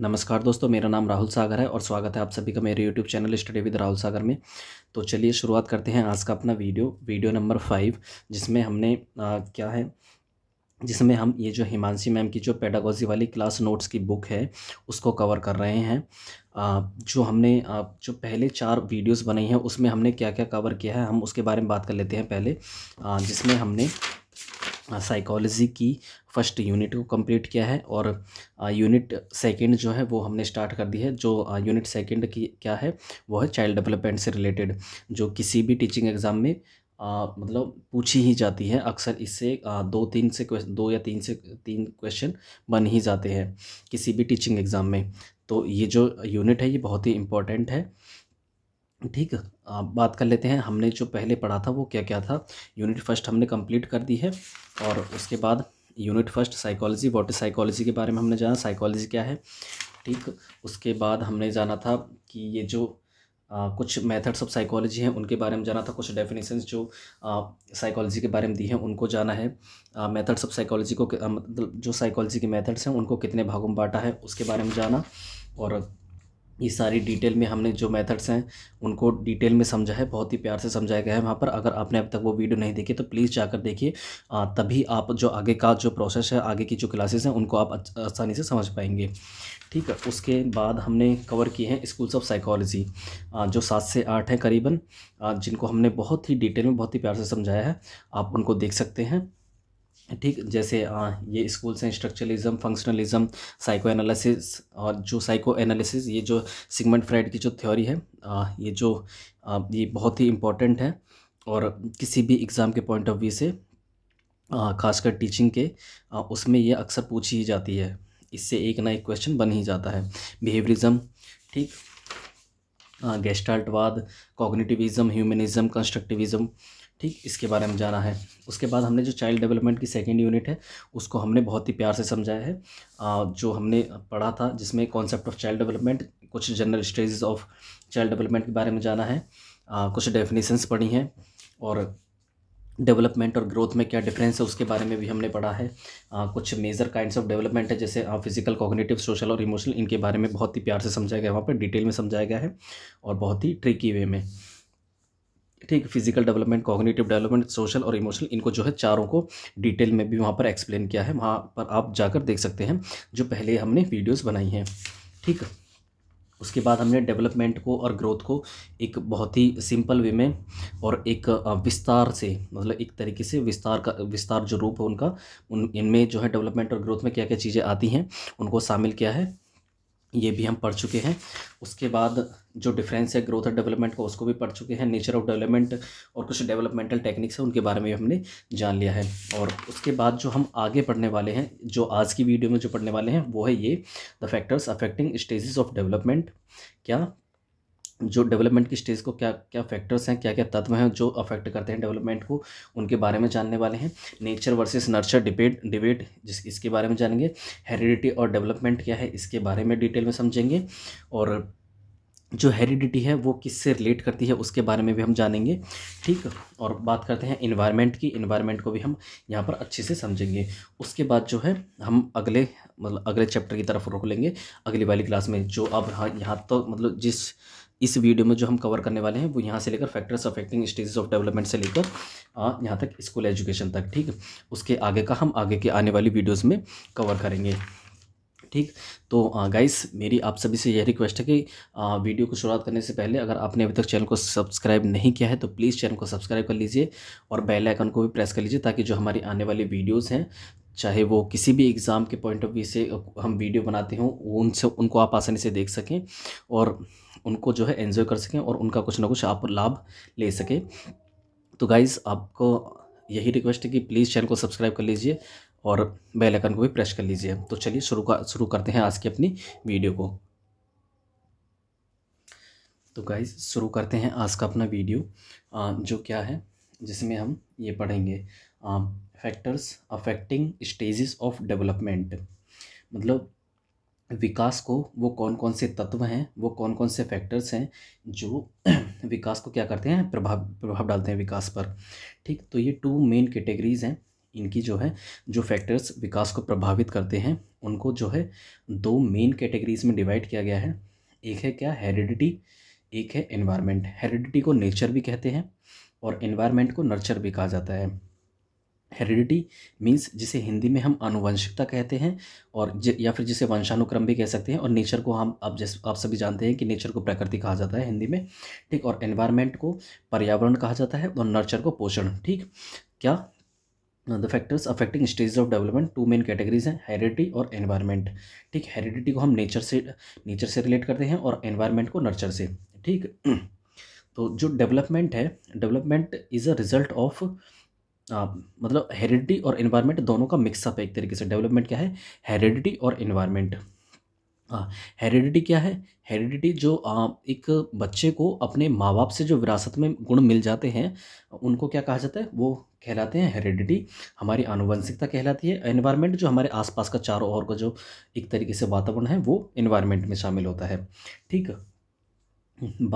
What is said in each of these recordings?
नमस्कार दोस्तों मेरा नाम राहुल सागर है और स्वागत है आप सभी का मेरे YouTube channel study with Rahul Sagar में तो चलिए शुरुआत करते हैं आज का अपना वीडियो वीडियो नंबर फाइव जिसमें हमने आ, क्या है जिसमें हम ये जो हिमांशी मैम की जो पेडागोजी वाली क्लास नोट्स की बुक है उसको कवर कर रहे हैं जो हमने जो पहले चार वीडियोस बनाई हैं उसमें हमने क्या क्या कवर किया है हम उसके बारे में बात कर लेते हैं पहले जिसमें हमने साइकोलॉजी की फर्स्ट यूनिट को कंप्लीट किया है और यूनिट सेकंड जो है वो हमने स्टार्ट कर दी है जो यूनिट सेकंड की क्या है वो है चाइल्ड डेवलपमेंट से रिलेटेड जो किसी भी टीचिंग एग्ज़ाम में आ, मतलब पूछी ही जाती है अक्सर इससे दो तीन से दो या तीन से तीन क्वेश्चन बन ही जाते हैं किसी भी टीचिंग एग्ज़ाम में तो ये जो यूनिट है ये बहुत ही इम्पोर्टेंट है ठीक आप बात कर लेते हैं हमने जो पहले पढ़ा था वो क्या क्या था यूनिट फर्स्ट हमने कंप्लीट कर दी है और उसके बाद unit first psychology what is psychology के बारे में हमने जाना साइकोलॉजी क्या है ठीक उसके बाद हमने जाना था कि ये जो आ, कुछ मेथड्स ऑफ साइकोलॉजी हैं उनके बारे में जाना था कुछ डेफिनेशंस जो साइकोलॉजी के बारे में दी हैं उनको जाना है मेथड्स ऑफ साइकोलॉजी को मतलब जो साइकोलॉजी के मेथड्स हैं उनको कितने भागों में बांटा है उसके बारे में जाना और ये सारी डिटेल में हमने जो मेथड्स हैं उनको डिटेल में समझा है बहुत ही प्यार से समझाया गया है वहाँ पर अगर आपने अब तक वो वीडियो नहीं देखी तो प्लीज़ जाकर देखिए तभी आप जो आगे का जो प्रोसेस है आगे की जो क्लासेस हैं उनको आप आसानी से समझ पाएंगे ठीक है उसके बाद हमने कवर किए हैं स्कूल्स ऑफ साइकोलॉजी जो सात से आठ हैं करीबन जिनको हमने बहुत ही डिटेल में बहुत ही प्यार से समझाया है आप उनको देख सकते हैं ठीक जैसे आ, ये स्कूल से स्ट्रक्चरलिज्म फंक्शनलिज्म साइको एनालिसिस और जो साइको एनालिसिस ये जो सिगमंड फ्राइड की जो थ्योरी है आ, ये जो आ, ये बहुत ही इम्पोर्टेंट है और किसी भी एग्ज़ाम के पॉइंट ऑफ व्यू से खासकर टीचिंग के उसमें ये अक्सर पूछी ही जाती है इससे एक ना एक क्वेश्चन बन ही जाता है बिहेवियरिज्म ठीक गेस्टाल्टवाद कॉग्निटिविज़म ह्यूमनिज़म कंस्ट्रक्टिविज़म ठीक इसके बारे में जाना है उसके बाद हमने जो चाइल्ड डेवलपमेंट की सेकेंड यूनिट है उसको हमने बहुत ही प्यार से समझाया है जो हमने पढ़ा था जिसमें कॉन्सेप्ट ऑफ चाइल्ड डेवलपमेंट कुछ general stages of child development के बारे में जाना है कुछ डेफिनेशंस पढ़ी हैं और डेवलपमेंट और ग्रोथ में क्या डिफरेंस है उसके बारे में भी हमने पढ़ा है आ, कुछ मेजर काइंड्स ऑफ डेवलपमेंट है जैसे फिजिकल कॉग्निटिव सोशल और इमोशनल इनके बारे में बहुत ही प्यार से समझाया गया वहाँ पर डिटेल में समझाया गया है और बहुत ही ट्रिकी वे में ठीक physical development cognitive development social और इमोशनल इनको जो है चारों को डिटेल में भी वहाँ पर एक्सप्लेन किया है वहाँ पर आप जाकर देख सकते हैं जो पहले हमने वीडियोस बनाई हैं ठीक उसके बाद हमने डेवलपमेंट को और ग्रोथ को एक बहुत ही सिंपल वे में और एक विस्तार से मतलब एक तरीके से विस्तार का विस्तार जो रूप है उनका उन इनमें जो है डेवलपमेंट और ग्रोथ में क्या क्या चीज़ें आती हैं उनको शामिल किया है ये भी हम पढ़ चुके हैं उसके बाद जो डिफरेंस है ग्रोथ और डेवलपमेंट का उसको भी पढ़ चुके हैं नेचर ऑफ डेवलपमेंट और कुछ डेवलपमेंटल टेक्निक्स हैं उनके बारे में हमने जान लिया है और उसके बाद जो हम आगे पढ़ने वाले हैं जो आज की वीडियो में जो पढ़ने वाले हैं वो है ये the factors affecting stages of development क्या जो डेवलपमेंट की स्टेज को क्या क्या फैक्टर्स हैं क्या क्या तत्व हैं जो अफेक्ट करते हैं डेवलपमेंट को उनके बारे में जानने वाले हैं nature versus nurture debate debate जिस इसके बारे में जानेंगे हेरिडिटी और डेवलपमेंट क्या है इसके बारे में डिटेल में समझेंगे और जो हेरिडिटी है वो किससे रिलेट करती है उसके बारे में भी हम जानेंगे ठीक और बात करते हैं इन्वायरमेंट की इन्वायरमेंट को भी हम यहाँ पर अच्छे से समझेंगे उसके बाद जो है हम अगले मतलब अगले चैप्टर की तरफ रोक लेंगे अगली वाली क्लास में जो अब हाँ यहाँ तो मतलब जिस इस वीडियो में जो हम कवर करने वाले हैं वो यहाँ से लेकर factors affecting stages of development से लेकर यहाँ तक स्कूल एजुकेशन तक ठीक उसके आगे का हम आगे के आने वाली वीडियोज़ में कवर करेंगे ठीक तो गाइस मेरी आप सभी से यह रिक्वेस्ट है कि वीडियो को शुरुआत करने से पहले अगर आपने अभी तक चैनल को सब्सक्राइब नहीं किया है तो प्लीज़ चैनल को सब्सक्राइब कर लीजिए और बेल आइकन को भी प्रेस कर लीजिए ताकि जो हमारी आने वाली वीडियोस हैं चाहे वो किसी भी एग्ज़ाम के पॉइंट ऑफ व्यू से हम वीडियो बनाते हों उनसे उनको आप आसानी से देख सकें और उनको जो है एन्जॉय कर सकें और उनका कुछ ना कुछ आप लाभ ले सकें तो गाइज़ आपको यही रिक्वेस्ट है कि प्लीज़ चैनल को सब्सक्राइब कर लीजिए और बेल आइकन को भी प्रेस कर लीजिए तो चलिए शुरू का शुरू करते हैं आज की अपनी वीडियो को तो गाइज शुरू करते हैं आज का अपना वीडियो जो क्या है जिसमें हम ये पढ़ेंगे factors affecting stages of development मतलब विकास को वो कौन कौन से तत्व हैं वो कौन कौन से फैक्टर्स हैं जो विकास को क्या करते हैं प्रभाव प्रभाव डालते हैं विकास पर ठीक तो ये टू मेन कैटेगरीज हैं इनकी जो है जो फैक्टर्स विकास को प्रभावित करते हैं उनको जो है दो मेन कैटेगरीज में डिवाइड किया गया है एक है क्या हेरिडिटी एक है एनवायरनमेंट हेरिडिटी को नेचर भी कहते हैं और एनवायरनमेंट को नर्चर भी कहा जाता है हेरिडिटी मीन्स जिसे हिंदी में हम आनुवंशिकता कहते हैं और ज, या फिर जिसे वंशानुक्रम भी कह सकते हैं और नेचर को हम आप जैसे आप सभी जानते हैं कि नेचर को प्रकृति कहा जाता है हिंदी में ठीक और एनवायरनमेंट को पर्यावरण कहा जाता है और नर्चर को पोषण ठीक क्या the factors affecting stage of development two main categories हैं हेरिडिटी और एनवायरनमेंट ठीक हेरिडिटी को हम नेचर से नेचर से रिलेट करते हैं और एनवायरनमेंट को नर्चर से ठीक तो जो डेवलपमेंट है development is a result of ah, मतलब हेरिडिटी और इन्वायरमेंट दोनों का मिक्सअप है एक तरीके से डेवलपमेंट क्या है हेरिडिटी और इन्वायरमेंट हेरिडिटी क्या है हेरिडिटी जो आ, एक बच्चे को अपने माँ बाप से जो विरासत में गुण मिल जाते हैं उनको क्या कहा जाता है वो कहलाते हैं हेरिडिटी हमारी आनुवंशिकता कहलाती है एनवायरनमेंट जो हमारे आसपास का चारों ओर का जो एक तरीके से वातावरण है वो एनवायरनमेंट में शामिल होता है ठीक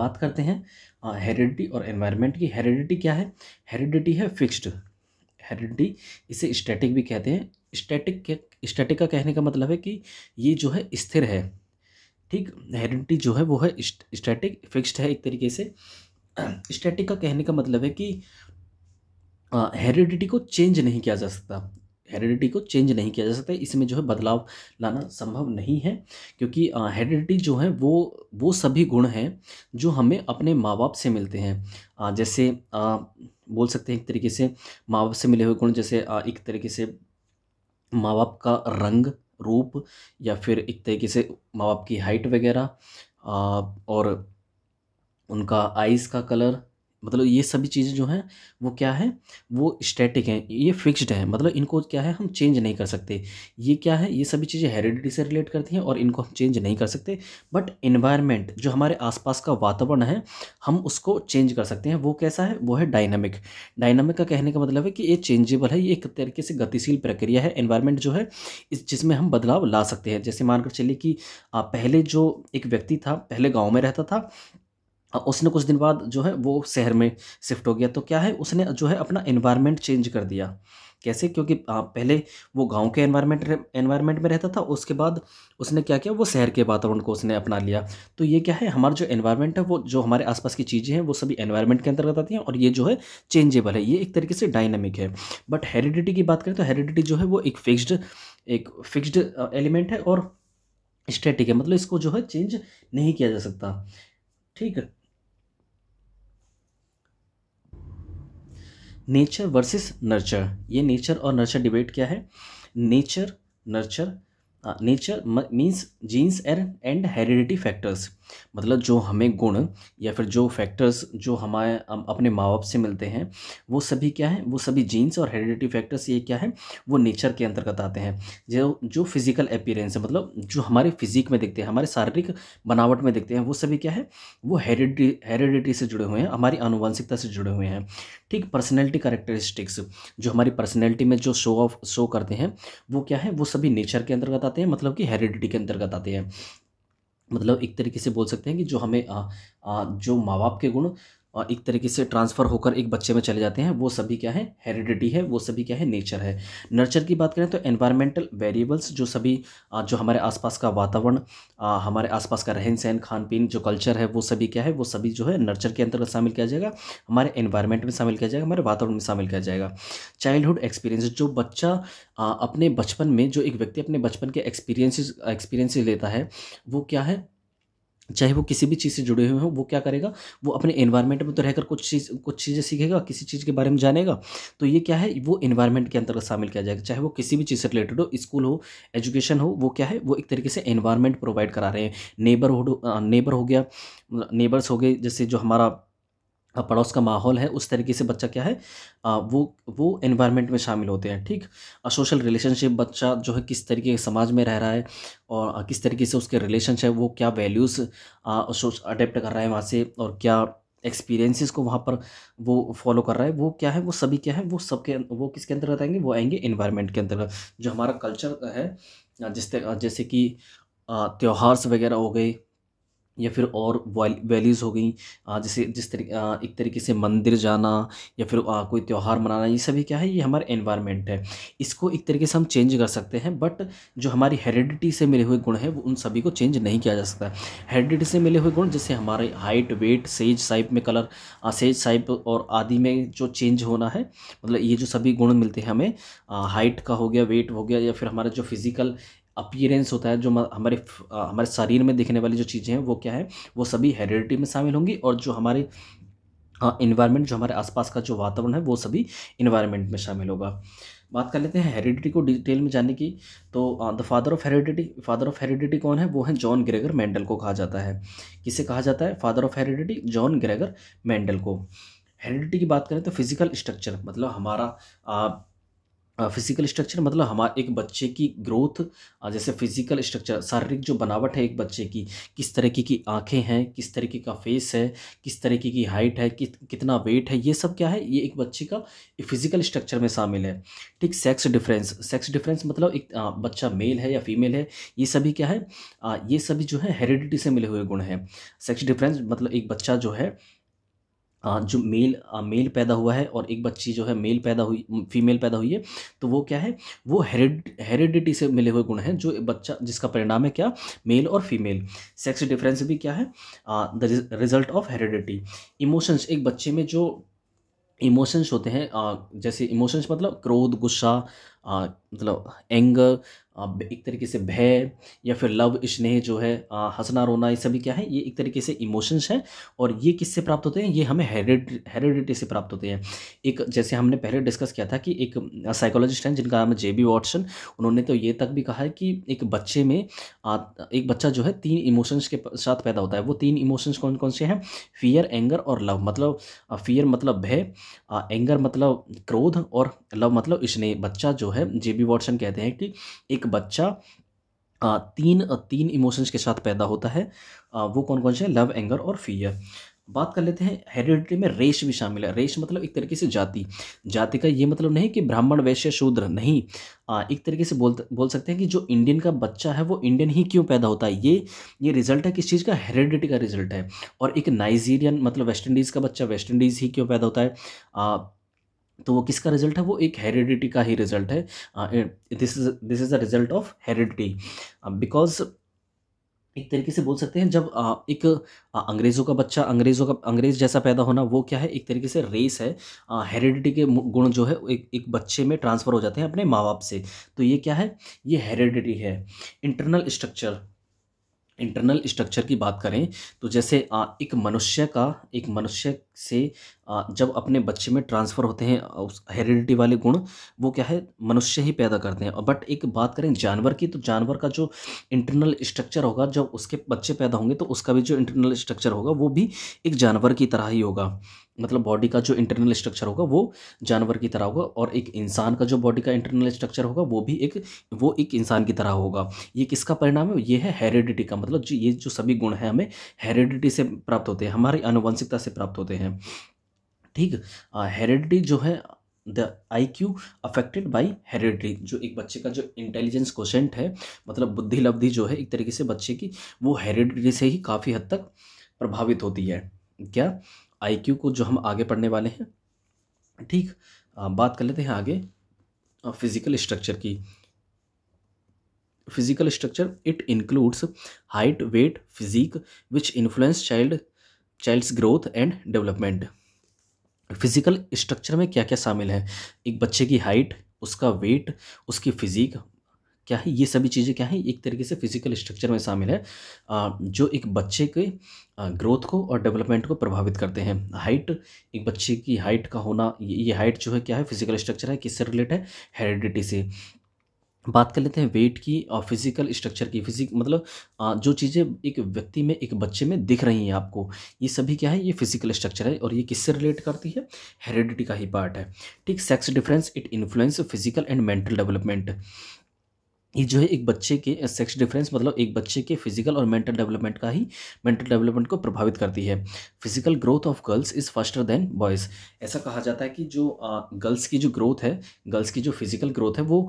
बात करते हैं हेरिडिटी और एनवायरनमेंट की हेरिडिटी क्या है हेरिडिटी है फिक्स्ड हेरिडिटी इसे स्टैटिक भी कहते हैं स्टैटिक स्टैटिक का कहने का मतलब है कि ये जो है स्थिर है ठीक हेरिडिटी जो है वो है स्टैटिक फिक्स्ड है एक तरीके से स्टैटिक का कहने का मतलब है कि हेरिडिटी को चेंज नहीं किया जा सकता हेरिडिटी को चेंज नहीं किया जा सकता इसमें जो है बदलाव लाना संभव नहीं है क्योंकि हेरिडिटी जो है वो वो सभी गुण हैं जो हमें अपने माँ बाप से मिलते हैं आ, जैसे आ, बोल सकते हैं एक तरीके से माँ बाप से मिले हुए गुण जैसे एक तरीके से माँ बाप का रंग रूप या फिर एक तरीके से माँ बाप की हाइट वगैरह और उनका आइज़ का कलर मतलब ये सभी चीज़ें जो हैं वो क्या है वो स्टैटिक हैं ये फिक्स्ड हैं मतलब इनको क्या है हम चेंज नहीं कर सकते ये क्या है ये सभी चीज़ें हेरिडिटी से रिलेट करती हैं और इनको हम चेंज नहीं कर सकते बट इन्वायरमेंट जो हमारे आसपास का वातावरण है हम उसको चेंज कर सकते हैं वो कैसा है वो है डायनामिक डायनामिक का कहने का मतलब है कि ये चेंजेबल है ये एक तरीके से गतिशील प्रक्रिया है एनवायरमेंट जो है इस जिसमें हम बदलाव ला सकते हैं जैसे मानकर चलिए कि पहले जो एक व्यक्ति था पहले गाँव में रहता था उसने कुछ दिन बाद जो है वो शहर में शिफ्ट हो गया तो क्या है उसने जो है अपना एनवायरनमेंट चेंज कर दिया कैसे क्योंकि पहले वो गांव के एनवायरनमेंट एनवायरनमेंट में रहता था उसके बाद उसने क्या किया वो शहर के वातावरण को उसने अपना लिया तो ये क्या है हमारा जो एनवायरनमेंट है वो जो हमारे आसपास की चीज़ें हैं वो सभी एनवायरनमेंट के अंतर्गत आती हैं और ये जो है चेंजेबल है ये एक तरीके से डायनामिक है बट हेरिडिटी की बात करें तो हेरिडिटी जो है वो एक फिक्स्ड एक फिक्सड एलिमेंट है और स्टेटिक है मतलब इसको जो है चेंज नहीं किया जा सकता ठीक है नेचर वर्सेस नर्चर ये नेचर और नर्चर डिबेट क्या है nature nurture nature means genes and and heredity factors मतलब जो हमें गुण या फिर जो फैक्टर्स जो हमारे अपने माँ बाप से मिलते हैं वो सभी क्या है वो सभी जीन्स और हेरिडिटी फैक्टर्स ये क्या है वो नेचर के अंतर्गत आते हैं जो जो फिज़िकल अपीयरेंस है मतलब जो हमारे फिजिक में दिखते हैं हमारे शारीरिक बनावट में दिखते हैं वो सभी क्या है वो हेरिडिटी हेरिडिटी से जुड़े हुए हैं हमारी अनुवंशिकता से जुड़े हुए हैं ठीक पर्सनैलिटी करेक्टरिस्टिक्स जो हमारी पर्सनैलिटी में जो शो ऑफ शो करते हैं वो क्या है वो सभी नेचर के अंतर्गत आते हैं मतलब कि हेरिडिटी के अंतर्गत आते हैं मतलब एक तरीके से बोल सकते हैं कि जो हमें आ, आ, जो माँ बाप के गुण एक तरीके से ट्रांसफ़र होकर एक बच्चे में चले जाते हैं वो सभी क्या है हेरिडिटी है वो सभी क्या है नेचर है नर्चर की बात करें तो एनवायरमेंटल वेरिएबल्स जो सभी जो हमारे आसपास का वातावरण हमारे आसपास का रहन सहन खान पीन जो कल्चर है वो सभी क्या है वो सभी जो है नर्चर के अंतर्गत शामिल किया जाएगा हमारे एन्वायरमेंट में शामिल किया जाएगा हमारे वातावरण में शामिल किया जाएगा चाइल्डहुड एक्सपीरियंस जो बच्चा अपने बचपन में जो एक व्यक्ति अपने बचपन के एक्सपीरियंसिस एक्सपीरियंसिस लेता है वो क्या है चाहे वो किसी भी चीज़ से जुड़े हुए हों वो क्या करेगा वो अपने एनवायरनमेंट में तो रहकर कुछ चीज़ कुछ चीज़ें सीखेगा किसी चीज़ के बारे में जानेगा तो ये क्या है वो एनवायरनमेंट के अंतर्गत शामिल किया जाएगा चाहे वो किसी भी चीज़ से रिलेटेड हो स्कूल हो एजुकेशन हो वो क्या है वो एक तरीके से एनवायरनमेंट प्रोवाइड करा रहे हैं नेबरहुड नेबर हो गया नेबर्स हो गए जैसे जो हमारा पड़ोस का माहौल है उस तरीके से बच्चा क्या है आ, वो वो एनवायरनमेंट में शामिल होते हैं ठीक सोशल रिलेशनशिप बच्चा जो है किस तरीके के समाज में रह रहा है और किस तरीके से उसके रिलेशन है वो क्या वैल्यूज़ अडेप्ट कर रहा है वहाँ से और क्या एक्सपीरियंसेस को वहाँ पर वो फॉलो कर रहा है वो क्या है वो सभी क्या है वो सब के वो किसके अंतर्गत आएंगे वो आएंगे इन्वायरमेंट के अंतर्गत जो हमारा कल्चर है जिस जैसे कि त्यौहार्स वगैरह हो गए या फिर और वैलीज़ हो गई जैसे जिस तरीके एक तरीके से मंदिर जाना या फिर कोई त्यौहार मनाना ये सभी क्या है ये हमारा एनवायरनमेंट है इसको एक तरीके से हम चेंज कर सकते हैं बट जो हमारी हेरिडिटी से मिले हुए गुण हैं वो उन सभी को चेंज नहीं किया जा सकता हेरिडिटी से मिले हुए गुण जैसे हमारे हाइट वेट सेज साइप में कलर सेज साइप और आदि में जो चेंज होना है मतलब ये जो सभी गुण मिलते हैं हमें हाइट का हो गया वेट हो गया या फिर हमारा जो फिज़िकल अपीयरेंस होता है जो हमारे हमारे शरीर में दिखने वाली जो चीज़ें हैं वो क्या है वो सभी हेरिडिटी में शामिल होंगी और जो हमारे इन्वायरमेंट जो हमारे आसपास का जो वातावरण है वो सभी इन्वायरमेंट में शामिल होगा बात कर लेते हैं हेरिडिटी को डिटेल में जानने की तो the father of heredity father of heredity कौन है वो है जॉन ग्रेगर मैंडल को कहा जाता है किसे कहा जाता है father of heredity John Gregor Mendel को हेरिडिटी की बात करें तो फिजिकल स्ट्रक्चर मतलब हमारा फिजिकल स्ट्रक्चर मतलब हमारे एक बच्चे की ग्रोथ जैसे फिजिकल स्ट्रक्चर शारीरिक जो बनावट है एक बच्चे की किस तरीके की आंखें हैं किस तरीके का फेस है किस तरीके की हाइट है कि, कितना वेट है ये सब क्या है ये एक बच्चे का फिजिकल स्ट्रक्चर में शामिल है ठीक सेक्स डिफरेंस सेक्स डिफरेंस मतलब एक आ, बच्चा मेल है या फीमेल है ये सभी क्या है आ, ये सभी जो है हेरिडिटी से मिले हुए गुण हैं सेक्स डिफरेंस मतलब एक बच्चा जो है जो मेल मेल पैदा हुआ है और एक बच्ची जो है मेल पैदा हुई फीमेल पैदा हुई है तो वो क्या है वो हेरिडिटी से मिले हुए गुण हैं जो बच्चा जिसका परिणाम है क्या मेल और फीमेल सेक्स डिफरेंस भी क्या है the result of heredity emotions एक बच्चे में जो इमोशंस होते हैं जैसे इमोशंस मतलब क्रोध गुस्सा मतलब एंगर एक तरीके से भय या फिर लव स्नेह जो है हंसना रोना ये सभी क्या है ये एक तरीके से इमोशंस हैं और ये किससे प्राप्त होते हैं ये हमें हेरिडिटी से प्राप्त होते हैं एक जैसे हमने पहले डिस्कस किया था कि एक साइकोलॉजिस्ट हैं जिनका नाम है जे बी वॉटसन उन्होंने तो ये तक भी कहा है कि एक बच्चे में एक बच्चा जो है तीन इमोशंस के साथ पैदा होता है वो तीन इमोशंस कौन कौन से हैं फियर एंगर और लव मतलब फियर मतलब भय एंगर मतलब क्रोध और लव मतलब स्नेह बच्चा जो है जे बी वॉटसन कहते हैं कि एक बच्चा तीन तीन इमोशंस के साथ पैदा होता है वो कौन कौन से हैं लव एंगर और फियर बात कर लेते हैं हेरिडिटी में रेश भी शामिल है रेश मतलब एक तरीके से जाति जाति का ये मतलब नहीं कि ब्राह्मण वैश्य शूद्र नहीं आ, एक तरीके से बोल बोल सकते हैं कि जो इंडियन का बच्चा है वो इंडियन ही क्यों पैदा होता है ये ये रिजल्ट है किस चीज़ का हेरिडिटी का रिजल्ट है और एक नाइजीरियन मतलब वेस्ट इंडीज़ का बच्चा वेस्ट इंडीज़ ही क्यों पैदा होता है आ, तो वो किसका रिजल्ट है वो एक हेरिडिटी का ही रिजल्ट है this is this is the result of heredity because एक तरीके से बोल सकते हैं जब आ, एक आ, अंग्रेज़ों का बच्चा अंग्रेज़ों का अंग्रेज़ जैसा पैदा होना वो क्या है एक तरीके से रेस है हेरिडिटी के गुण जो है एक एक बच्चे में ट्रांसफ़र हो जाते हैं अपने माँ बाप से तो ये क्या है ये हेरिडिटी है इंटरनल स्ट्रक्चर इंटरनल स्ट्रक्चर की बात करें तो जैसे आ, एक मनुष्य का एक मनुष्य से जब अपने बच्चे में ट्रांसफ़र होते हैं उस हेरिडिटी वाले गुण वो क्या है मनुष्य ही पैदा करते हैं बट एक बात करें जानवर की तो जानवर का जो इंटरनल स्ट्रक्चर होगा जब उसके बच्चे पैदा होंगे तो उसका भी जो इंटरनल स्ट्रक्चर होगा वो भी एक जानवर की तरह ही होगा मतलब बॉडी का जो इंटरनल स्ट्रक्चर होगा वो जानवर की तरह होगा और एक इंसान का जो बॉडी का इंटरनल स्ट्रक्चर होगा वो भी एक वो एक इंसान की तरह होगा ये किसका परिणाम है ये है हेरिडिटी का मतलब ये जो सभी गुण हैं हमें हेरिडिटी से प्राप्त होते हैं हमारी अनुवंशिकता से प्राप्त होते हैं हैं ठीक हेरिडिटी जो है the I Q affected by heredity जो एक बच्चे का जो इंटेलिजेंस क्वेश्चन है मतलब बुद्धि लब्धि जो है एक तरीके से बच्चे की वो हेरिडिटी से ही काफ़ी हद तक प्रभावित होती है क्या आई क्यू को जो हम आगे पढ़ने वाले हैं ठीक बात कर लेते हैं आगे फिजिकल स्ट्रक्चर की physical structure it includes height weight physique which influence child child's growth and development physical structure में क्या क्या शामिल है एक बच्चे की हाइट उसका वेट उसकी फिजिक क्या है ये सभी चीज़ें क्या है एक तरीके से फिजिकल स्ट्रक्चर में शामिल है जो एक बच्चे के ग्रोथ को और डेवलपमेंट को प्रभावित करते हैं हाइट एक बच्चे की हाइट का होना ये हाइट जो है क्या है फिजिकल स्ट्रक्चर है किससे रिलेट है हेरिडिटी से बात कर लेते हैं वेट की और फिजिकल स्ट्रक्चर की फिजिक मतलब जो चीज़ें एक व्यक्ति में एक बच्चे में दिख रही हैं आपको ये सभी क्या है ये फिजिकल स्ट्रक्चर है और ये किससे रिलेट करती है हेरिडिटी का ही पार्ट है ठीक sex difference it influence physical and mental development ये जो है एक बच्चे के सेक्स डिफरेंस मतलब एक बच्चे के फिजिकल और मेंटल डेवलपमेंट का ही मेंटल डेवलपमेंट को प्रभावित करती है physical growth of girls is faster than boys ऐसा कहा जाता है कि जो गर्ल्स की जो ग्रोथ है गर्ल्स की जो फिजिकल ग्रोथ है वो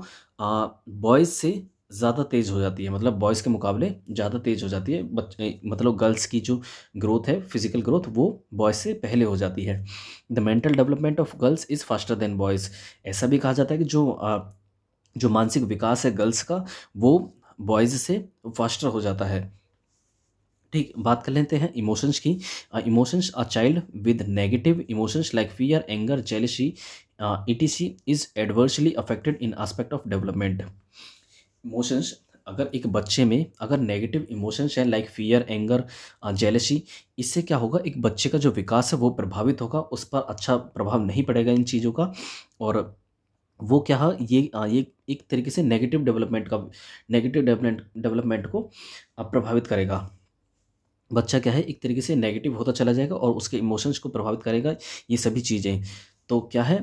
बॉयज़ से ज़्यादा तेज़ हो जाती है मतलब बॉयज़ के मुकाबले ज़्यादा तेज़ हो जाती है बच्चे मतलब गर्ल्स की जो ग्रोथ है फिजिकल ग्रोथ वो बॉयज़ से पहले हो जाती है the mental development of girls is faster than boys ऐसा भी कहा जाता है कि जो जो मानसिक विकास है गर्ल्स का वो बॉयज़ से फास्टर हो जाता है ठीक बात कर लेते हैं इमोशंस की emotions a child with negative emotions like fear anger jealousy ETC is adversely affected in aspect of development emotions अगर एक बच्चे में अगर नेगेटिव इमोशंस हैं लाइक फियर एंगर जेलसी इससे क्या होगा एक बच्चे का जो विकास है वो प्रभावित होगा उस पर अच्छा प्रभाव नहीं पड़ेगा इन चीज़ों का और वो क्या है ये ये एक तरीके से नेगेटिव डेवलपमेंट का नेगेटिव डेवलपमेंट डेवलपमेंट को प्रभावित करेगा बच्चा क्या है एक तरीके से नेगेटिव होता चला जाएगा और उसके इमोशंस को प्रभावित करेगा ये सभी चीज़ें तो क्या है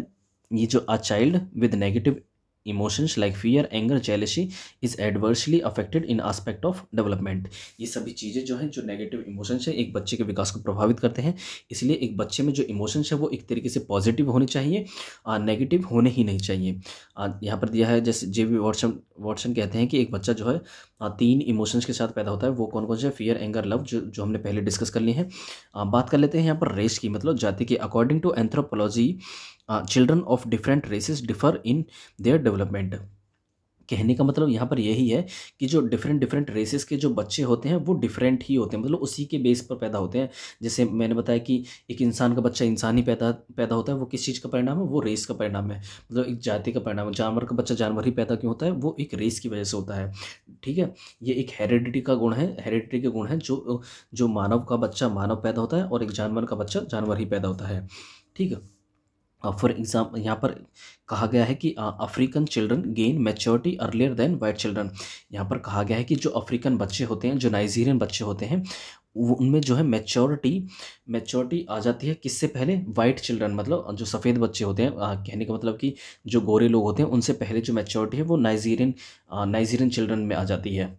ये जो a child with negative emotions like fear anger jealousy is adversely affected in aspect of development ये सभी चीज़ें जो हैं जो नेगेटिव इमोशंस हैं एक बच्चे के विकास को प्रभावित करते हैं इसलिए एक बच्चे में जो इमोशंस है वो एक तरीके से पॉजिटिव होने चाहिए नेगेटिव होने ही नहीं चाहिए यहाँ पर दिया है जैसे जे वी वॉटसन वॉटसन कहते हैं कि एक बच्चा जो है तीन इमोशंस के साथ पैदा होता है वो कौन कौन से फियर एंगर लव जो जो हमने पहले डिस्कस कर लिए हैं बात कर लेते हैं यहाँ पर रेस की मतलब जाति के according to anthropology children of different races differ in their development कहने का मतलब यहाँ पर यही है कि जो डिफरेंट डिफरेंट रेसेस के जो बच्चे होते हैं वो डिफरेंट ही होते हैं मतलब उसी के बेस पर पैदा होते हैं जैसे मैंने बताया कि एक इंसान का बच्चा इंसान ही पैदा पैदा होता है वो किस चीज़ का परिणाम है वो रेस का परिणाम है मतलब एक जाति का परिणाम है जानवर का बच्चा जानवर ही पैदा क्यों होता है वो एक रेस की वजह से होता है ठीक है ये एक हेरिडिटी का गुण है हेरिडिटी के गुण है जो जो मानव का बच्चा मानव पैदा होता है और एक जानवर का बच्चा जानवर ही पैदा होता है ठीक है फॉर uh, एग्जाम्पल यहाँ पर कहा गया है कि African children gain maturity earlier than white children यहाँ पर कहा गया है कि जो अफ्रीकन बच्चे होते हैं जो नाइजीरियन बच्चे होते हैं उनमें जो है मेच्योरिटी मेच्योरिटी आ जाती है किससे पहले वाइट चिल्ड्रन मतलब जो सफ़ेद बच्चे होते हैं आ, uh, कहने का मतलब कि जो गोरे लोग होते हैं उनसे पहले जो मेच्योरिटी है वो नाइजीरियन नाइजीरियन चिल्ड्रन में आ जाती है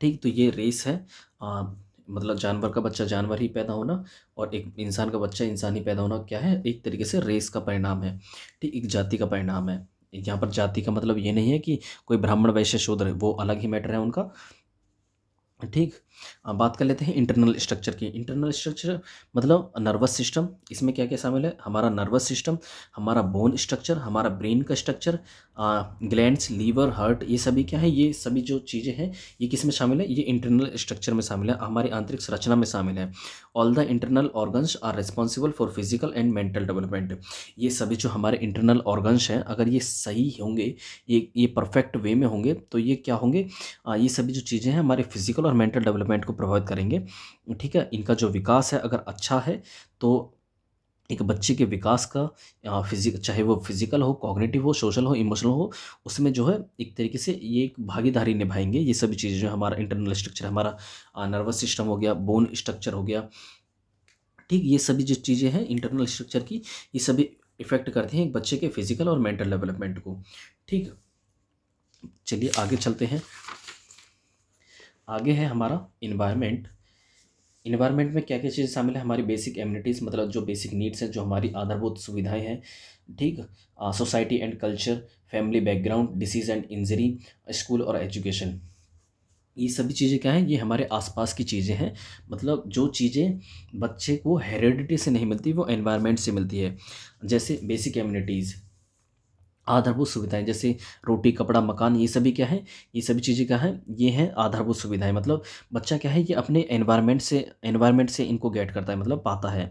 ठीक तो ये रेस है आ, uh, मतलब जानवर का बच्चा जानवर ही पैदा होना और एक इंसान का बच्चा इंसान ही पैदा होना क्या है एक तरीके से रेस का परिणाम है ठीक एक जाति का परिणाम है यहाँ पर जाति का मतलब ये नहीं है कि कोई ब्राह्मण वैश्य शूद्र है वो अलग ही मैटर है उनका ठीक बात कर लेते हैं इंटरनल स्ट्रक्चर की इंटरनल स्ट्रक्चर मतलब नर्वस सिस्टम इसमें क्या क्या शामिल है हमारा नर्वस सिस्टम हमारा बोन स्ट्रक्चर हमारा ब्रेन का स्ट्रक्चर ग्लैंड्स लीवर हार्ट ये सभी क्या है ये सभी जो चीज़ें हैं ये किस में शामिल है ये इंटरनल स्ट्रक्चर में शामिल है हमारी आंतरिक संरचना में शामिल है all the internal organs are responsible for physical and mental development ये सभी जो हमारे इंटरनल ऑर्गन्स हैं अगर ये सही होंगे ये ये परफेक्ट वे में होंगे तो ये क्या होंगे ये सभी जो चीज़ें हैं हमारे फिजिकल और मेंटल डेवलप डेवलपमेंट को प्रभावित करेंगे ठीक है इनका जो विकास है अगर अच्छा है तो एक बच्चे के विकास का फिजिक चाहे वो फिजिकल हो कॉग्निटिव हो सोशल हो इमोशनल हो उसमें जो है एक तरीके से ये एक भागीदारी निभाएंगे ये सभी चीज़ें जो हमारा इंटरनल स्ट्रक्चर हमारा नर्वस सिस्टम हो गया बोन स्ट्रक्चर हो गया ठीक ये सभी जो चीज़ें हैं इंटरनल स्ट्रक्चर की ये सभी इफेक्ट करते हैं एक बच्चे के फिजिकल और मेंटल डेवलपमेंट को ठीक चलिए आगे चलते हैं आगे है हमारा इन्वायरमेंट इन्वायरमेंट में क्या क्या चीज़ें शामिल है हमारी बेसिक एम्यूनिटीज़ मतलब जो बेसिक नीड्स हैं जो हमारी आधारभूत सुविधाएं हैं ठीक society and culture family background disease and injury school और एजुकेशन ये सभी चीज़ें क्या हैं ये हमारे आसपास की चीज़ें हैं मतलब जो चीज़ें बच्चे को हेरिडिटी से नहीं मिलती वो एनवायरनमेंट से मिलती है जैसे बेसिक एम्यूनिटीज़ आधारभूत सुविधाएं जैसे रोटी कपड़ा मकान ये सभी क्या है ये सभी चीज़ें क्या है ये हैं आधारभूत सुविधाएं मतलब बच्चा क्या है ये अपने एनवायरनमेंट से एनवायरनमेंट से इनको गेट करता है मतलब पाता है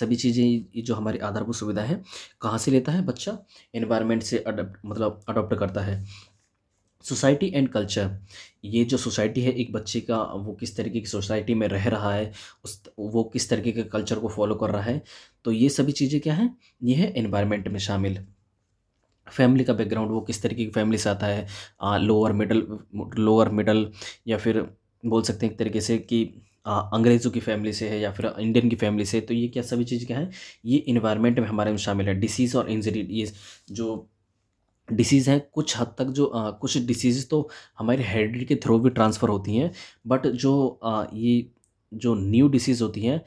सभी चीज़ें जो हमारी आधारभूत सुविधा है कहाँ से लेता है बच्चा एनवायरनमेंट से अडप्ट मतलब अडोप्ट करता है सोसाइटी एंड कल्चर ये जो सोसाइटी है एक बच्चे का वो किस तरीके की सोसाइटी में रह रहा है उस वो किस तरीके के कल्चर को फॉलो कर रहा है तो ये सभी चीज़ें क्या हैं ये है एनवायरनमेंट में शामिल फैमिली का बैकग्राउंड वो किस तरीके की फैमिली से आता है लोअर मिडल लोअर मिडल या फिर बोल सकते हैं एक तरीके से कि अंग्रेज़ों की फैमिली से है या फिर इंडियन की फैमिली से तो ये क्या सभी चीज़ क्या है ये इन्वायरमेंट में हमारे में शामिल है डिसीज़ और इंजरी ये जो डिसीज़ हैं कुछ हद तक जो आ, कुछ डिसीज़ तो हमारे हेरिडिटी के थ्रू भी ट्रांसफ़र होती हैं बट जो आ, ये जो न्यू डिसीज़ होती हैं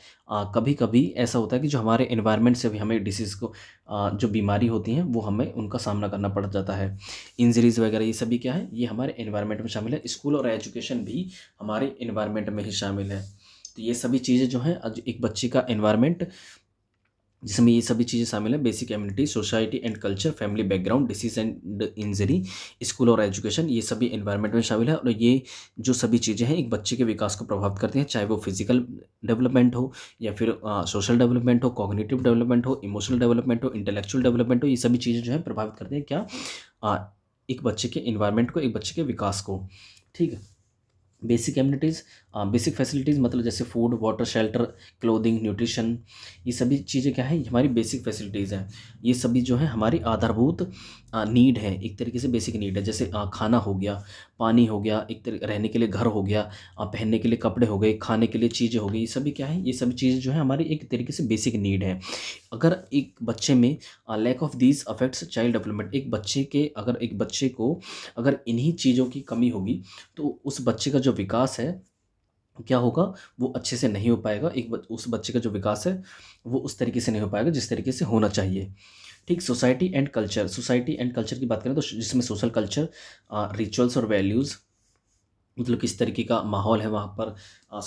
कभी कभी ऐसा होता है कि जो हमारे इन्वायरमेंट से भी हमें डिसीज़ को आ, जो बीमारी होती हैं वो हमें उनका सामना करना पड़ जाता है इंजरीज़ वगैरह ये सभी क्या है ये हमारे इन्वायरमेंट में शामिल है स्कूल और एजुकेशन भी हमारे इन्वायरमेंट में ही शामिल है तो ये सभी चीज़ें जो हैं एक बच्चे का इन्वायरमेंट जिसमें ये सभी चीज़ें शामिल हैं basic amenity society and culture family background disease and injury school और एजुकेशन ये सभी एनवायरनमेंट में शामिल है और ये जो सभी चीज़ें हैं एक बच्चे के विकास को प्रभावित करती हैं चाहे वो फिजिकल डेवलपमेंट हो या फिर सोशल डेवलपमेंट हो कॉग्नेटिव डेवलपमेंट हो इमोशनल डेवलपमेंट हो इंटेलेक्चुअल डेवलपमेंट हो ये सभी चीज़ें जो है प्रभावित करती हैं क्या आ, एक बच्चे के इन्वायरमेंट को एक बच्चे के विकास को ठीक है बेसिक एम्यूनिटीज़ बेसिक फैसिलिटीज़ मतलब जैसे food water shelter clothing nutrition ये सभी चीज़ें क्या है हमारी बेसिक फैसिलिटीज़ हैं ये सभी जो है हमारी आधारभूत नीड है एक तरीके से बेसिक नीड है जैसे आ, खाना हो गया पानी हो गया एक तरीके रहने के लिए घर हो गया आ, पहनने के लिए कपड़े हो गए खाने के लिए चीज़ें हो गई ये सभी क्या है ये सभी चीज़ें जो है हमारी एक तरीके से बेसिक नीड है अगर एक बच्चे में lack of these affects child development एक बच्चे के अगर एक बच्चे को अगर इन्हीं चीज़ों की कमी होगी तो उस बच्चे का जो विकास है क्या होगा वो अच्छे से नहीं हो पाएगा एक उस बच्चे का जो विकास है वो उस तरीके से नहीं हो पाएगा जिस तरीके से होना चाहिए ठीक society and culture society and culture की बात करें तो जिसमें सोशल कल्चर रिचुअल्स और वैल्यूज़ मतलब किस तरीके का माहौल है वहाँ पर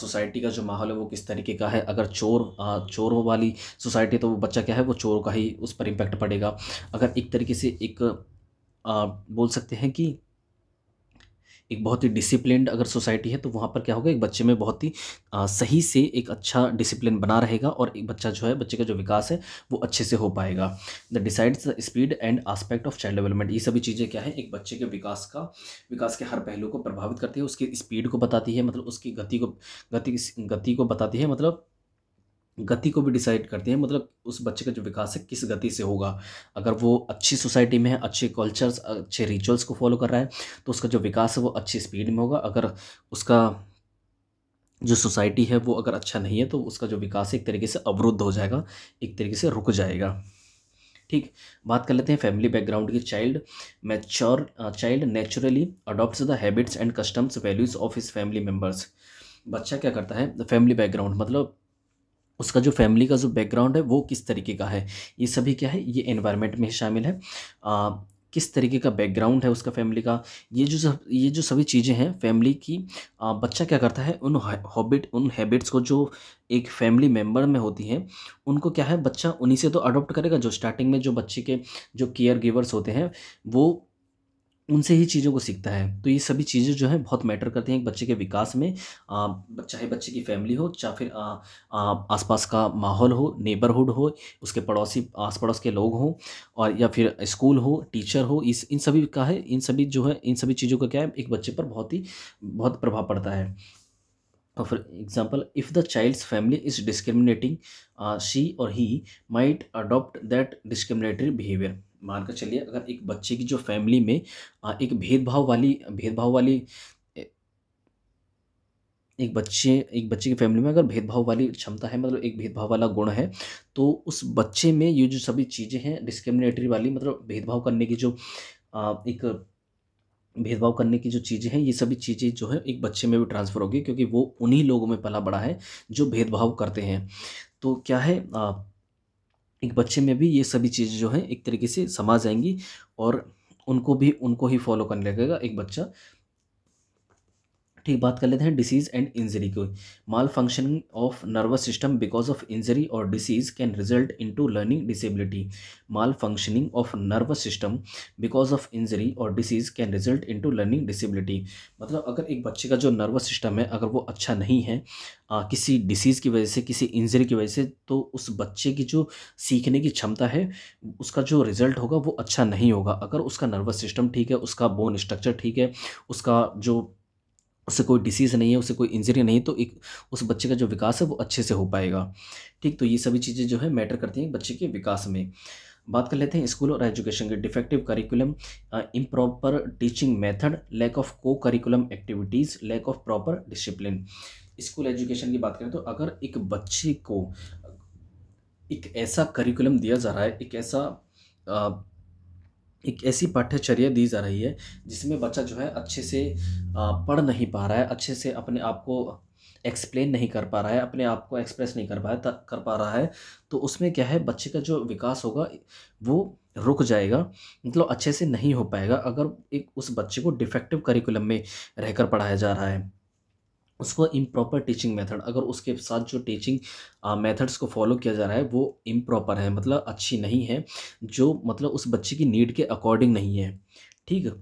सोसाइटी का जो माहौल है वो किस तरीके का है अगर चोर आ, चोर वाली सोसाइटी तो वो बच्चा क्या है वो चोर का ही उस पर इम्पैक्ट पड़ेगा अगर एक तरीके से एक आ, बोल सकते हैं कि एक बहुत ही डिसिप्लिनड अगर सोसाइटी है तो वहाँ पर क्या होगा एक बच्चे में बहुत ही आ, सही से एक अच्छा डिसिप्लिन बना रहेगा और एक बच्चा जो है बच्चे का जो विकास है वो अच्छे से हो पाएगा the decides the speed and aspect of child development ये सभी चीज़ें क्या है एक बच्चे के विकास का विकास के हर पहलू को प्रभावित करती है उसकी स्पीड को बताती है मतलब उसकी गति को गति गति को बताती है मतलब गति को भी डिसाइड करती है मतलब उस बच्चे का जो विकास है किस गति से होगा अगर वो अच्छी सोसाइटी में है अच्छे कल्चर्स अच्छे रिचुअल्स को फॉलो कर रहा है तो उसका जो विकास है वो अच्छी स्पीड में होगा अगर उसका जो सोसाइटी है वो अगर अच्छा नहीं है तो उसका जो विकास एक तरीके से अवरुद्ध हो जाएगा एक तरीके से रुक जाएगा ठीक बात कर लेते हैं फैमिली बैकग्राउंड की child mature child naturally adopts the habits and customs values of his family members बच्चा क्या करता है फैमिली बैकग्राउंड मतलब उसका जो फैमिली का जो बैकग्राउंड है वो किस तरीके का है ये सभी क्या है ये एनवायरनमेंट में शामिल है आ, किस तरीके का बैकग्राउंड है उसका फैमिली का ये जो सब ये जो सभी चीज़ें हैं फैमिली की आ, बच्चा क्या करता है उन हॉबिट उन हैबिट्स को जो एक फैमिली मेम्बर में होती हैं उनको क्या है बच्चा उन्हीं से तो अडोप्ट करेगा जो स्टार्टिंग में जो बच्चे के जो केयर गिवर्स होते हैं वो उनसे ही चीज़ों को सीखता है तो ये सभी चीज़ें जो है बहुत मैटर करती हैं एक बच्चे के विकास में चाहे बच्चे की फैमिली हो चाहे फिर आसपास का माहौल हो नेबरहुड हो उसके पड़ोसी आस पड़ोस के लोग हों और या फिर स्कूल हो टीचर हो इस इन सभी का है इन सभी जो है इन सभी चीज़ों का क्या है एक बच्चे पर बहुत ही बहुत प्रभाव पड़ता है और for example if the child's family is discriminating she और he might adopt that discriminatory behaviour मानकर चलिए अगर एक बच्चे की जो फैमिली में एक भेदभाव वाली भेदभाव वाली एक बच्चे एक बच्चे की फैमिली में अगर भेदभाव वाली क्षमता है मतलब एक भेदभाव वाला गुण है तो उस बच्चे में ये जो सभी चीज़ें हैं डिस्क्रिमिनेटरी वाली मतलब भेदभाव करने की जो एक भेदभाव करने की जो चीज़ें हैं ये सभी चीज़ें जो है एक बच्चे में भी ट्रांसफ़र होगी क्योंकि वो उन्हीं लोगों में पला बड़ा है जो भेदभाव करते हैं तो क्या है आ, एक बच्चे में भी ये सभी चीज़ें जो हैं एक तरीके से समा जाएंगी और उनको भी उनको ही फॉलो करने लगेगा एक बच्चा ठीक बात कर लेते हैं डिसीज एंड इंजरी को malfunctioning of nervous system because of injury और disease can result in to learning disability malfunctioning of nervous system because of injury और disease can result in to learning disability मतलब अगर एक बच्चे का जो nervous system है अगर वो अच्छा नहीं है आ, किसी डिसीज़ की वजह से किसी इंजरी की वजह से तो उस बच्चे की जो सीखने की क्षमता है उसका जो रिज़ल्ट होगा वो अच्छा नहीं होगा अगर उसका नर्वस सिस्टम ठीक है उसका बोन स्ट्रक्चर ठीक है उसका जो उसे कोई डिसीज़ नहीं है उसे कोई इंजरी नहीं तो एक उस बच्चे का जो विकास है वो अच्छे से हो पाएगा ठीक तो ये सभी चीज़ें जो है मैटर करती हैं बच्चे के विकास में बात कर लेते हैं स्कूल और एजुकेशन के defective curriculum improper teaching method lack of co curriculum activities lack of proper discipline school education की बात करें तो अगर एक बच्चे को एक ऐसा करिकुलम दिया जा रहा है एक ऐसा एक ऐसी पाठ्यचर्या दी जा रही है जिसमें बच्चा जो है अच्छे से पढ़ नहीं पा रहा है अच्छे से अपने आप को एक्सप्लेन नहीं कर पा रहा है अपने आप को एक्सप्रेस नहीं कर पा कर पा रहा है तो उसमें क्या है बच्चे का जो विकास होगा वो रुक जाएगा मतलब अच्छे से नहीं हो पाएगा अगर एक उस बच्चे को डिफेक्टिव करिकुलम में रहकर पढ़ाया जा रहा है उसको इम्प्रॉपर टीचिंग मेथड अगर उसके साथ जो टीचिंग मेथड्स को फॉलो किया जा रहा है वो इम्प्रॉपर है मतलब अच्छी नहीं है जो मतलब उस बच्चे की नीड के अकॉर्डिंग नहीं है ठीक है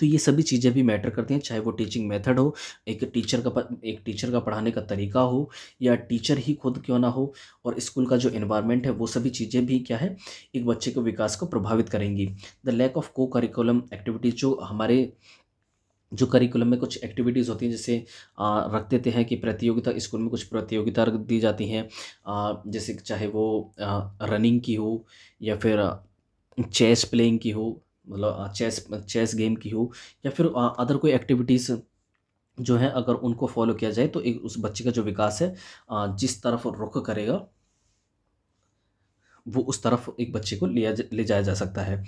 तो ये सभी चीज़ें भी मैटर करती हैं चाहे वो टीचिंग मेथड हो एक टीचर का एक टीचर का पढ़ाने का तरीका हो या टीचर ही खुद क्यों ना हो और स्कूल का जो इन्वायरमेंट है वो सभी चीज़ें भी क्या है एक बच्चे के विकास को प्रभावित करेंगी the lack of co curriculum activities जो हमारे जो करिकुलम में कुछ एक्टिविटीज़ होती हैं जैसे रख देते हैं कि प्रतियोगिता स्कूल में कुछ प्रतियोगिता रख दी जाती हैं जैसे चाहे वो रनिंग की हो या फिर चेस प्लेइंग की हो मतलब चेस चेस गेम की हो या फिर अदर कोई एक्टिविटीज़ जो है अगर उनको फॉलो किया जाए तो एक उस बच्चे का जो विकास है जिस तरफ रुख करेगा वो उस तरफ एक बच्चे को लिया ले जाया जा सकता है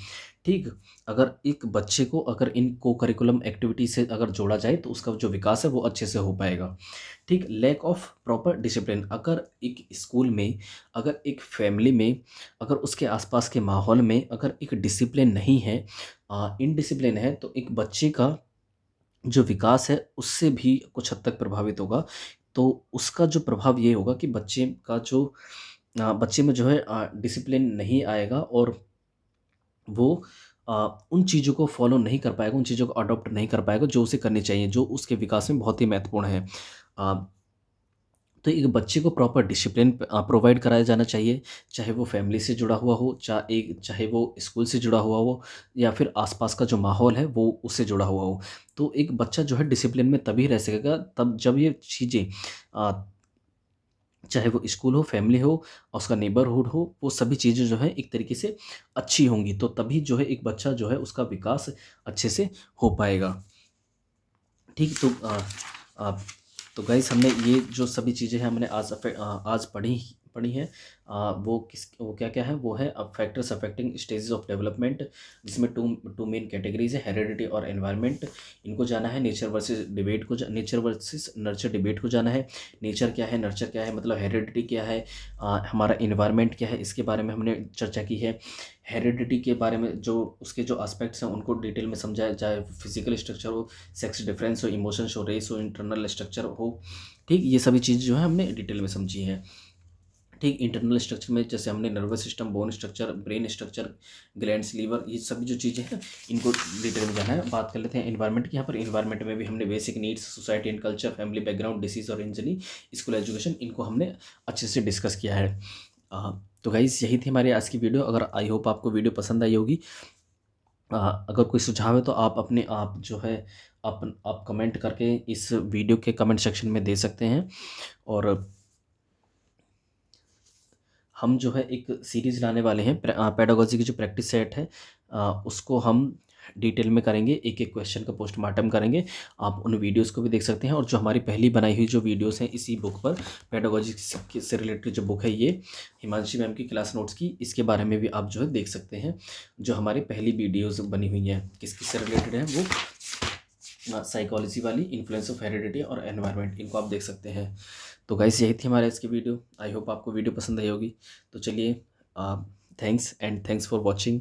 ठीक अगर एक बच्चे को अगर इन को करिकुलम एक्टिविटी से अगर जोड़ा जाए तो उसका जो विकास है वो अच्छे से हो पाएगा ठीक लैक ऑफ प्रॉपर डिसिप्लिन अगर एक स्कूल में अगर एक फैमिली में अगर उसके आसपास के माहौल में अगर एक डिसिप्लिन नहीं है इनडिसिप्लिन है तो एक बच्चे का जो विकास है उससे भी कुछ हद तक प्रभावित होगा तो उसका जो प्रभाव ये होगा कि बच्चे का जो बच्चे में जो है डिसिप्लिन नहीं आएगा और वो उन चीज़ों को फॉलो नहीं कर पाएगा उन चीज़ों को अडॉप्ट नहीं कर पाएगा जो उसे करनी चाहिए जो उसके विकास में बहुत ही महत्वपूर्ण है तो एक बच्चे को प्रॉपर डिसिप्लिन प्रोवाइड कराया जाना चाहिए चाहे वो फैमिली से जुड़ा हुआ हो चाहे एक चाहे वो स्कूल से जुड़ा हुआ हो या फिर आसपास का जो माहौल है वो उससे जुड़ा हुआ हो तो एक बच्चा जो है डिसिप्लिन में तभी रह सकेगा तब जब ये चीज़ें चाहे वो स्कूल हो फैमिली हो और उसका नेबरहुड हो वो सभी चीज़ें जो है एक तरीके से अच्छी होंगी तो तभी जो है एक बच्चा जो है उसका विकास अच्छे से हो पाएगा ठीक तो आ, आ, तो गाइस हमने ये जो सभी चीज़ें हैं हमने आज आज पढ़ी पढ़ी हैं वो किस वो क्या क्या है वो है अब factors affecting stages of development जिसमें टू टू मेन कैटेगरीज है हेरिडिटी और एनवायरनमेंट इनको जाना है नेचर वर्सेस डिबेट को नेचर वर्सेस नर्चर डिबेट को जाना है नेचर क्या है नर्चर क्या है मतलब हेरिडिटी क्या है आ, हमारा इन्वायरमेंट क्या है इसके बारे में हमने चर्चा की है हेरिडिटी के बारे में जो उसके जो आस्पेक्ट्स हैं उनको डिटेल में समझाया चाहे फिजिकल स्ट्रक्चर हो सेक्स डिफरेंस हो इमोशंस हो रेस हो इंटरनल स्ट्रक्चर हो ठीक ये सभी चीज़ जो है हमने डिटेल में समझी है ठीक इंटरनल स्ट्रक्चर में जैसे हमने nervous system bone structure brain structure gland liver ये सभी जो चीज़ें हैं इनको डिटेल में जाना है बात कर लेते हैं इन्वायरमेंट की यहाँ पर इन्वायरमेंट में भी हमने basic needs society and culture family background disease और इंजरी स्कूल एजुकेशन इनको हमने अच्छे से डिस्कस किया है आ, तो गाइज यही थी हमारी आज की वीडियो अगर आई होप आपको वीडियो पसंद आई होगी अगर कोई सुझाव है तो आप अपने आप जो है आप आप कमेंट करके इस वीडियो के कमेंट सेक्शन में दे सकते हैं और हम जो है एक सीरीज़ लाने वाले हैं पेडागोजी की जो प्रैक्टिस सेट है आ, उसको हम डिटेल में करेंगे एक एक क्वेश्चन का पोस्टमार्टम करेंगे आप उन वीडियोस को भी देख सकते हैं और जो हमारी पहली बनाई हुई जो वीडियोस हैं इसी बुक पर पेडागोजी से रिलेटेड जो बुक है ये हिमांशी मैम की क्लास नोट्स की इसके बारे में भी आप जो है देख सकते हैं जो हमारी पहली वीडियोस बनी हुई हैं किस किस से रिलेटेड है वो साइकोलॉजी वाली इन्फ्लुएंस ऑफ हेरिडिटी और एनवायरमेंट इनको आप देख सकते हैं तो गाइस यही थी हमारा इसकी वीडियो आई होप आपको वीडियो पसंद आई होगी तो चलिए thanks and thanks for watching